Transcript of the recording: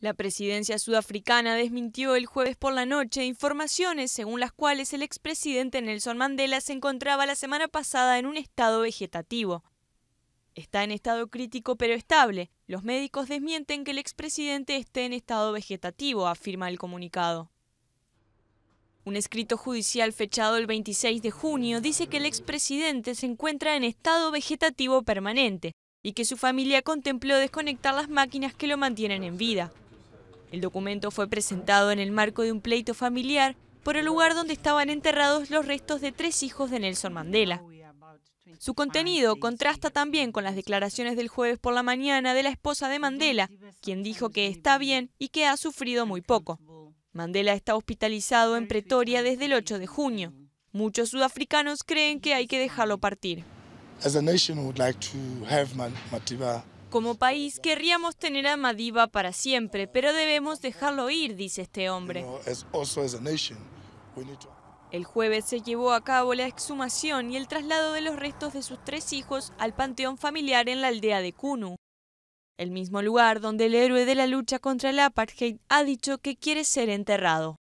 La presidencia sudafricana desmintió el jueves por la noche informaciones según las cuales el expresidente Nelson Mandela se encontraba la semana pasada en un estado vegetativo. Está en estado crítico pero estable. Los médicos desmienten que el expresidente esté en estado vegetativo, afirma el comunicado. Un escrito judicial fechado el 26 de junio dice que el expresidente se encuentra en estado vegetativo permanente y que su familia contempló desconectar las máquinas que lo mantienen en vida. El documento fue presentado en el marco de un pleito familiar por el lugar donde estaban enterrados los restos de tres hijos de Nelson Mandela. Su contenido contrasta también con las declaraciones del jueves por la mañana de la esposa de Mandela, quien dijo que está bien y que ha sufrido muy poco. Mandela está hospitalizado en Pretoria desde el 8 de junio. Muchos sudafricanos creen que hay que dejarlo partir. Como país querríamos tener a Madiba para siempre, pero debemos dejarlo ir, dice este hombre. El jueves se llevó a cabo la exhumación y el traslado de los restos de sus tres hijos al panteón familiar en la aldea de Kunu, el mismo lugar donde el héroe de la lucha contra el apartheid ha dicho que quiere ser enterrado.